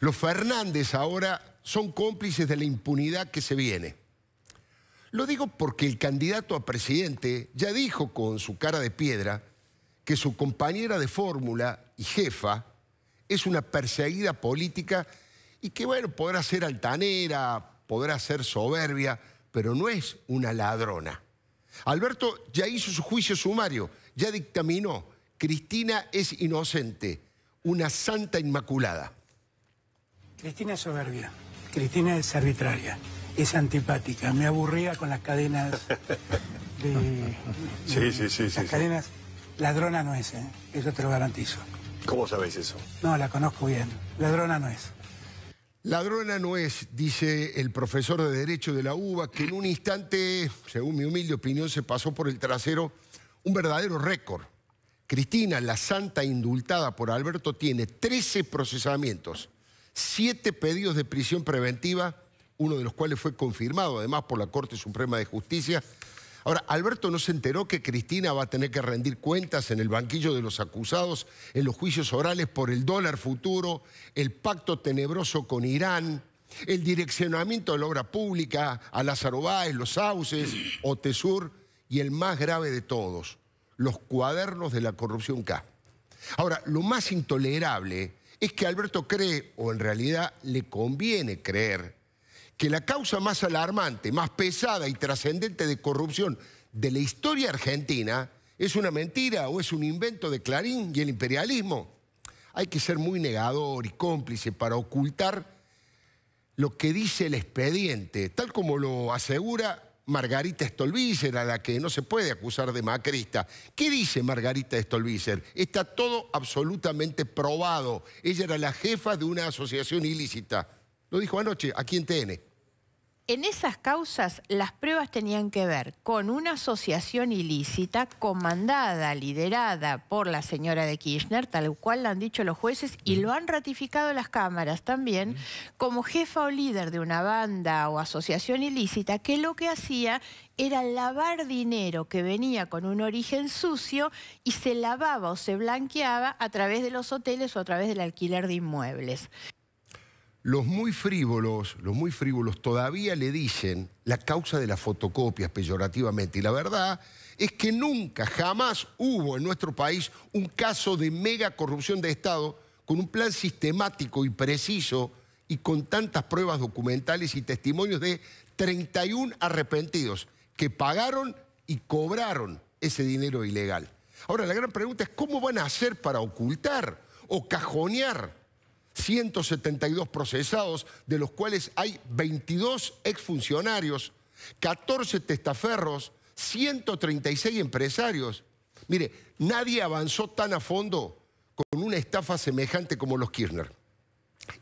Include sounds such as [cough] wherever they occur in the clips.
Los Fernández ahora son cómplices de la impunidad que se viene. Lo digo porque el candidato a presidente ya dijo con su cara de piedra que su compañera de fórmula y jefa es una perseguida política y que, bueno, podrá ser altanera, podrá ser soberbia, pero no es una ladrona. Alberto ya hizo su juicio sumario, ya dictaminó, Cristina es inocente, una santa inmaculada. Cristina es soberbia, Cristina es arbitraria, es antipática, me aburría con las cadenas de... [laughs] sí, sí, sí. Las cadenas, ladrona no es, ¿eh? eso te lo garantizo. ¿Cómo sabes eso? No, la conozco bien, ladrona no es. Ladrona no es, dice el profesor de Derecho de la UBA, que en un instante, según mi humilde opinión, se pasó por el trasero un verdadero récord. Cristina, la santa indultada por Alberto, tiene 13 procesamientos siete pedidos de prisión preventiva, uno de los cuales fue confirmado además por la Corte Suprema de Justicia. Ahora, Alberto no se enteró que Cristina va a tener que rendir cuentas en el banquillo de los acusados, en los juicios orales por el dólar futuro, el pacto tenebroso con Irán, el direccionamiento de la obra pública a Lázaro Báez, Los Sauces, Otesur y el más grave de todos, los cuadernos de la corrupción K. Ahora, lo más intolerable es que Alberto cree, o en realidad le conviene creer, que la causa más alarmante, más pesada y trascendente de corrupción de la historia argentina es una mentira o es un invento de Clarín y el imperialismo. Hay que ser muy negador y cómplice para ocultar lo que dice el expediente, tal como lo asegura Margarita Stolbizer, a la que no se puede acusar de macrista. ¿Qué dice Margarita Stolbizer? Está todo absolutamente probado. Ella era la jefa de una asociación ilícita. Lo dijo anoche, ¿A quién tiene? En esas causas, las pruebas tenían que ver con una asociación ilícita comandada, liderada por la señora de Kirchner, tal cual lo han dicho los jueces y lo han ratificado las cámaras también, como jefa o líder de una banda o asociación ilícita que lo que hacía era lavar dinero que venía con un origen sucio y se lavaba o se blanqueaba a través de los hoteles o a través del alquiler de inmuebles. Los muy frívolos, los muy frívolos todavía le dicen la causa de las fotocopias peyorativamente. Y la verdad es que nunca, jamás hubo en nuestro país un caso de mega corrupción de Estado con un plan sistemático y preciso y con tantas pruebas documentales y testimonios de 31 arrepentidos que pagaron y cobraron ese dinero ilegal. Ahora, la gran pregunta es cómo van a hacer para ocultar o cajonear 172 procesados, de los cuales hay 22 exfuncionarios, 14 testaferros, 136 empresarios. Mire, nadie avanzó tan a fondo con una estafa semejante como los Kirchner.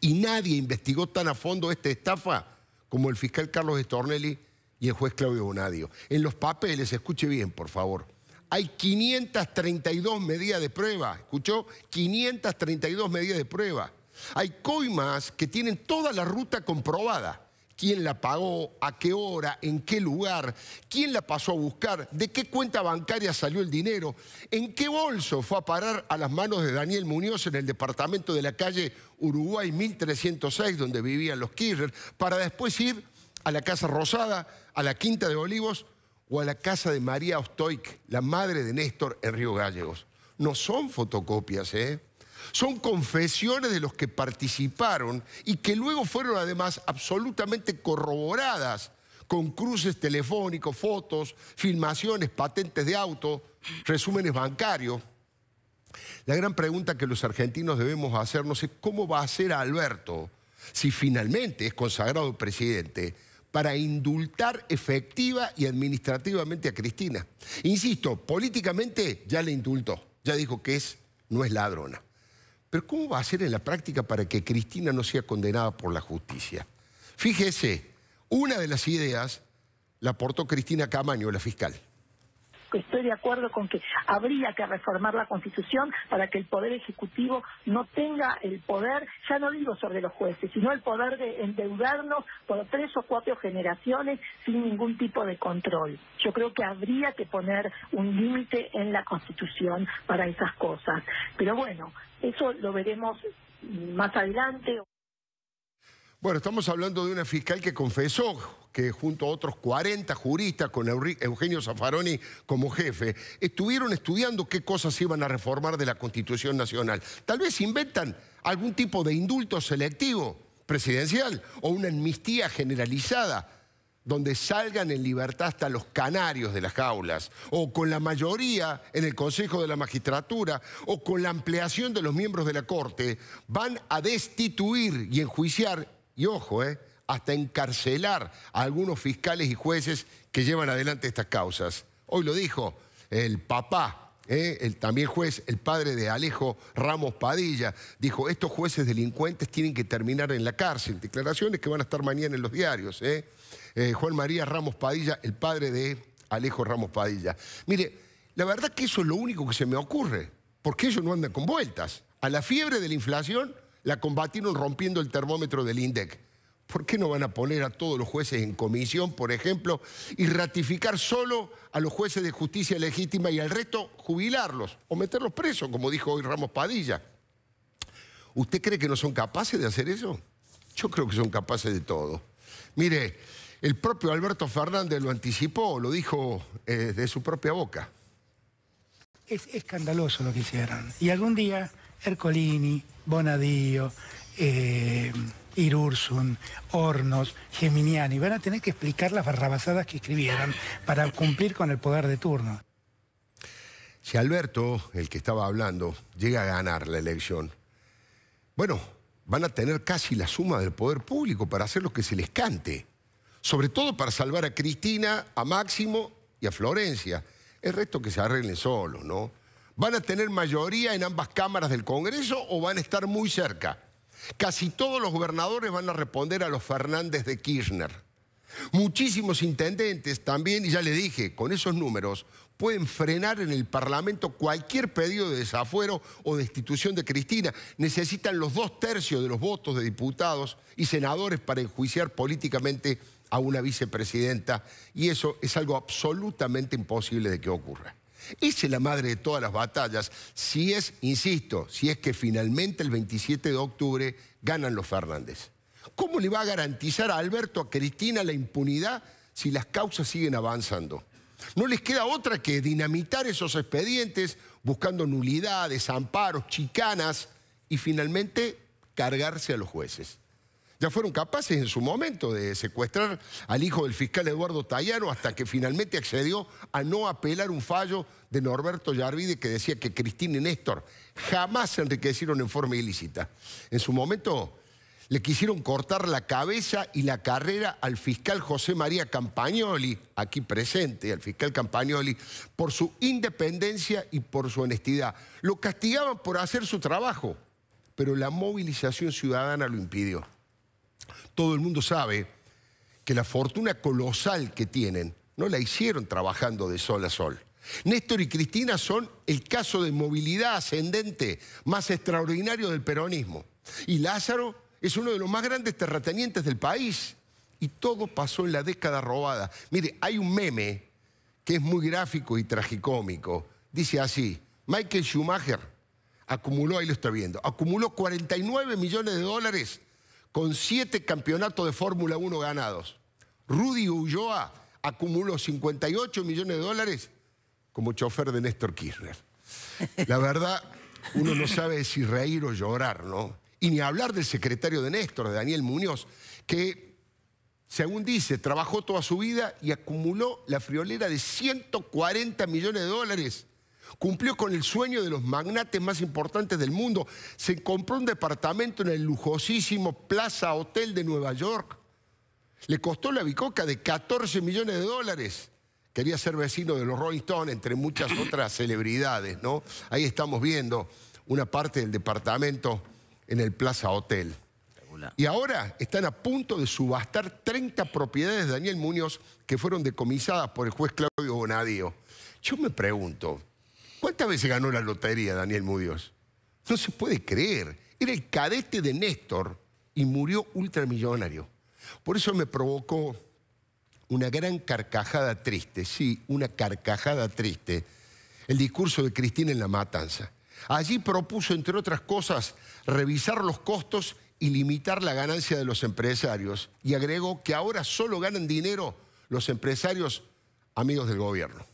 Y nadie investigó tan a fondo esta estafa como el fiscal Carlos Estornelli y el juez Claudio Bonadio. En los papeles, escuche bien, por favor. Hay 532 medidas de prueba, ¿escuchó? 532 medidas de prueba. Hay coimas que tienen toda la ruta comprobada. ¿Quién la pagó? ¿A qué hora? ¿En qué lugar? ¿Quién la pasó a buscar? ¿De qué cuenta bancaria salió el dinero? ¿En qué bolso fue a parar a las manos de Daniel Muñoz en el departamento de la calle Uruguay 1306, donde vivían los Kirchner, para después ir a la Casa Rosada, a la Quinta de Olivos o a la casa de María Ostoik, la madre de Néstor en Río Gallegos? No son fotocopias, ¿eh? Son confesiones de los que participaron y que luego fueron además absolutamente corroboradas con cruces telefónicos, fotos, filmaciones, patentes de auto, resúmenes bancarios. La gran pregunta que los argentinos debemos hacernos es cómo va a hacer Alberto, si finalmente es consagrado presidente, para indultar efectiva y administrativamente a Cristina. Insisto, políticamente ya le indultó, ya dijo que es, no es ladrona. Pero ¿cómo va a ser en la práctica para que Cristina no sea condenada por la justicia? Fíjese, una de las ideas la aportó Cristina Camaño, la fiscal estoy de acuerdo con que habría que reformar la Constitución para que el Poder Ejecutivo no tenga el poder, ya no digo sobre los jueces, sino el poder de endeudarnos por tres o cuatro generaciones sin ningún tipo de control. Yo creo que habría que poner un límite en la Constitución para esas cosas. Pero bueno, eso lo veremos más adelante. Bueno, estamos hablando de una fiscal que confesó que junto a otros 40 juristas con Eugenio Zaffaroni como jefe, estuvieron estudiando qué cosas iban a reformar de la Constitución Nacional. Tal vez inventan algún tipo de indulto selectivo presidencial o una amnistía generalizada donde salgan en libertad hasta los canarios de las jaulas, o con la mayoría en el Consejo de la Magistratura, o con la ampliación de los miembros de la Corte, van a destituir y enjuiciar y ojo, eh, hasta encarcelar a algunos fiscales y jueces que llevan adelante estas causas. Hoy lo dijo el papá, eh, el también juez, el padre de Alejo Ramos Padilla, dijo, estos jueces delincuentes tienen que terminar en la cárcel. Declaraciones que van a estar mañana en los diarios. Eh. Juan María Ramos Padilla, el padre de Alejo Ramos Padilla. Mire, la verdad que eso es lo único que se me ocurre, porque ellos no andan con vueltas. A la fiebre de la inflación la combatieron rompiendo el termómetro del INDEC. ¿Por qué no van a poner a todos los jueces en comisión, por ejemplo, y ratificar solo a los jueces de justicia legítima y al resto jubilarlos o meterlos presos, como dijo hoy Ramos Padilla? ¿Usted cree que no son capaces de hacer eso? Yo creo que son capaces de todo. Mire, el propio Alberto Fernández lo anticipó, lo dijo eh, de su propia boca. Es escandaloso lo que hicieron. Y algún día Ercolini, Bonadío, eh, Irursun, Hornos, Geminiani. Van a tener que explicar las barrabasadas que escribieron para cumplir con el poder de turno. Si Alberto, el que estaba hablando, llega a ganar la elección, bueno, van a tener casi la suma del poder público para hacer lo que se les cante. Sobre todo para salvar a Cristina, a Máximo y a Florencia. El resto que se arreglen solos, ¿no? ¿Van a tener mayoría en ambas cámaras del Congreso o van a estar muy cerca? Casi todos los gobernadores van a responder a los Fernández de Kirchner. Muchísimos intendentes también, y ya le dije, con esos números, pueden frenar en el Parlamento cualquier pedido de desafuero o destitución de Cristina. Necesitan los dos tercios de los votos de diputados y senadores para enjuiciar políticamente a una vicepresidenta y eso es algo absolutamente imposible de que ocurra. Esa es la madre de todas las batallas. Si es, insisto, si es que finalmente el 27 de octubre ganan los Fernández. ¿Cómo le va a garantizar a Alberto, a Cristina, la impunidad si las causas siguen avanzando? No les queda otra que dinamitar esos expedientes buscando nulidades, amparos, chicanas y finalmente cargarse a los jueces. Ya fueron capaces en su momento de secuestrar al hijo del fiscal Eduardo Tallano hasta que finalmente accedió a no apelar un fallo de Norberto Yarvide que decía que Cristina y Néstor jamás se enriquecieron en forma ilícita. En su momento le quisieron cortar la cabeza y la carrera al fiscal José María Campagnoli, aquí presente, al fiscal Campagnoli, por su independencia y por su honestidad. Lo castigaban por hacer su trabajo, pero la movilización ciudadana lo impidió. Todo el mundo sabe que la fortuna colosal que tienen no la hicieron trabajando de sol a sol. Néstor y Cristina son el caso de movilidad ascendente más extraordinario del peronismo. Y Lázaro es uno de los más grandes terratenientes del país. Y todo pasó en la década robada. Mire, hay un meme que es muy gráfico y tragicómico. Dice así, Michael Schumacher acumuló, ahí lo está viendo, acumuló 49 millones de dólares con siete campeonatos de Fórmula 1 ganados. Rudy Ulloa acumuló 58 millones de dólares como chofer de Néstor Kirchner. La verdad, uno no sabe si reír o llorar, ¿no? Y ni hablar del secretario de Néstor, de Daniel Muñoz, que, según dice, trabajó toda su vida y acumuló la friolera de 140 millones de dólares Cumplió con el sueño de los magnates más importantes del mundo. Se compró un departamento en el lujosísimo Plaza Hotel de Nueva York. Le costó la bicoca de 14 millones de dólares. Quería ser vecino de los Rolling Stones, entre muchas [coughs] otras celebridades, ¿no? Ahí estamos viendo una parte del departamento en el Plaza Hotel. Y ahora están a punto de subastar 30 propiedades de Daniel Muñoz que fueron decomisadas por el juez Claudio Bonadío. Yo me pregunto, ¿Cuántas veces ganó la lotería Daniel Mudios? No se puede creer. Era el cadete de Néstor y murió ultramillonario. Por eso me provocó una gran carcajada triste, sí, una carcajada triste, el discurso de Cristina en la matanza. Allí propuso, entre otras cosas, revisar los costos y limitar la ganancia de los empresarios. Y agregó que ahora solo ganan dinero los empresarios amigos del gobierno.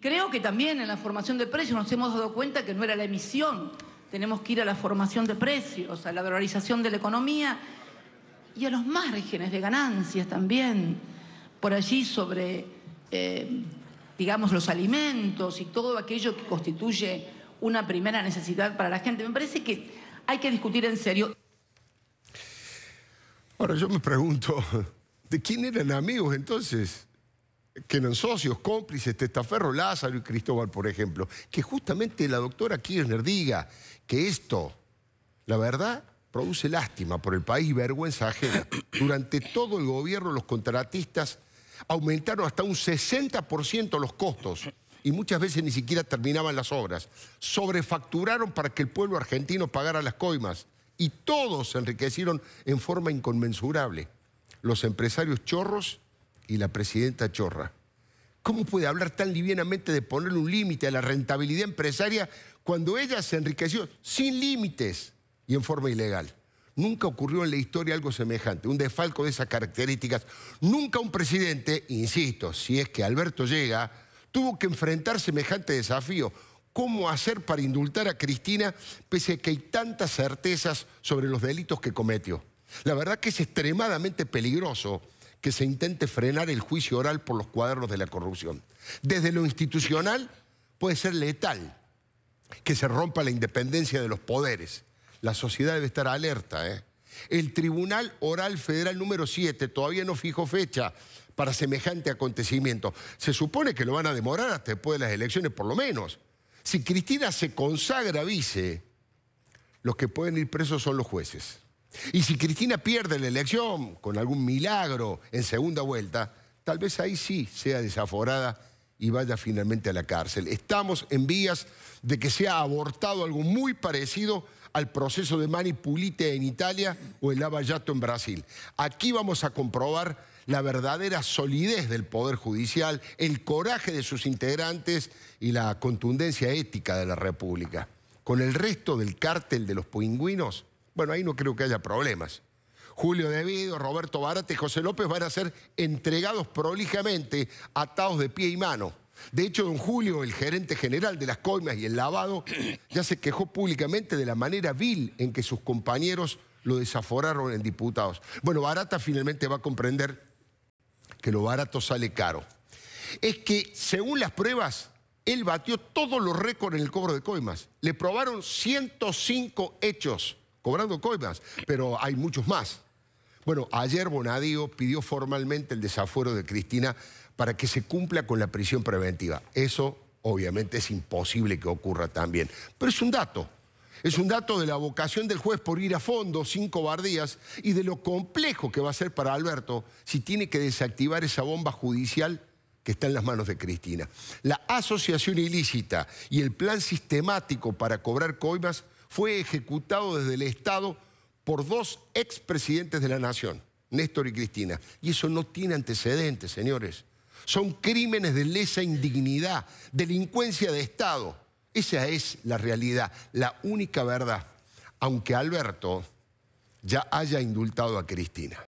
Creo que también en la formación de precios nos hemos dado cuenta que no era la emisión, tenemos que ir a la formación de precios, a la valorización de la economía y a los márgenes de ganancias también. Por allí sobre, eh, digamos, los alimentos y todo aquello que constituye una primera necesidad para la gente. Me parece que hay que discutir en serio. Ahora yo me pregunto, ¿de quién eran amigos entonces? que eran socios, cómplices, Testaferro, Lázaro y Cristóbal, por ejemplo, que justamente la doctora Kirchner diga que esto, la verdad, produce lástima por el país y vergüenza ajena. Durante todo el gobierno los contratistas aumentaron hasta un 60% los costos y muchas veces ni siquiera terminaban las obras. Sobrefacturaron para que el pueblo argentino pagara las coimas y todos se enriquecieron en forma inconmensurable. Los empresarios chorros y la presidenta Chorra. ¿Cómo puede hablar tan livianamente de ponerle un límite a la rentabilidad empresaria cuando ella se enriqueció sin límites y en forma ilegal? Nunca ocurrió en la historia algo semejante, un desfalco de esas características. Nunca un presidente, insisto, si es que Alberto llega, tuvo que enfrentar semejante desafío. ¿Cómo hacer para indultar a Cristina pese a que hay tantas certezas sobre los delitos que cometió? La verdad que es extremadamente peligroso que se intente frenar el juicio oral por los cuadernos de la corrupción. Desde lo institucional puede ser letal que se rompa la independencia de los poderes. La sociedad debe estar alerta. ¿eh? El Tribunal Oral Federal número 7 todavía no fijó fecha para semejante acontecimiento. Se supone que lo van a demorar hasta después de las elecciones, por lo menos. Si Cristina se consagra vice, los que pueden ir presos son los jueces. Y si Cristina pierde la elección con algún milagro en segunda vuelta, tal vez ahí sí sea desaforada y vaya finalmente a la cárcel. Estamos en vías de que sea abortado algo muy parecido al proceso de manipulite en Italia o el Lavallato en Brasil. Aquí vamos a comprobar la verdadera solidez del Poder Judicial, el coraje de sus integrantes y la contundencia ética de la República. Con el resto del cártel de los pingüinos bueno, ahí no creo que haya problemas. Julio Devido, Roberto Barate, José López van a ser entregados prolijamente, atados de pie y mano. De hecho, don Julio, el gerente general de las coimas y el lavado, [clears throat] ya se quejó públicamente de la manera vil en que sus compañeros lo desaforaron en diputados. Bueno, Barata finalmente va a comprender que lo barato sale caro. Es que, según las pruebas, él batió todos los récords en el cobro de coimas. Le probaron 105 hechos cobrando coimas, pero hay muchos más. Bueno, ayer Bonadío pidió formalmente el desafuero de Cristina para que se cumpla con la prisión preventiva. Eso obviamente es imposible que ocurra también, pero es un dato. Es un dato de la vocación del juez por ir a fondo sin cobardías y de lo complejo que va a ser para Alberto si tiene que desactivar esa bomba judicial que está en las manos de Cristina. La asociación ilícita y el plan sistemático para cobrar coimas fue ejecutado desde el Estado por dos expresidentes de la Nación, Néstor y Cristina. Y eso no tiene antecedentes, señores. Son crímenes de lesa indignidad, delincuencia de Estado. Esa es la realidad, la única verdad. Aunque Alberto ya haya indultado a Cristina.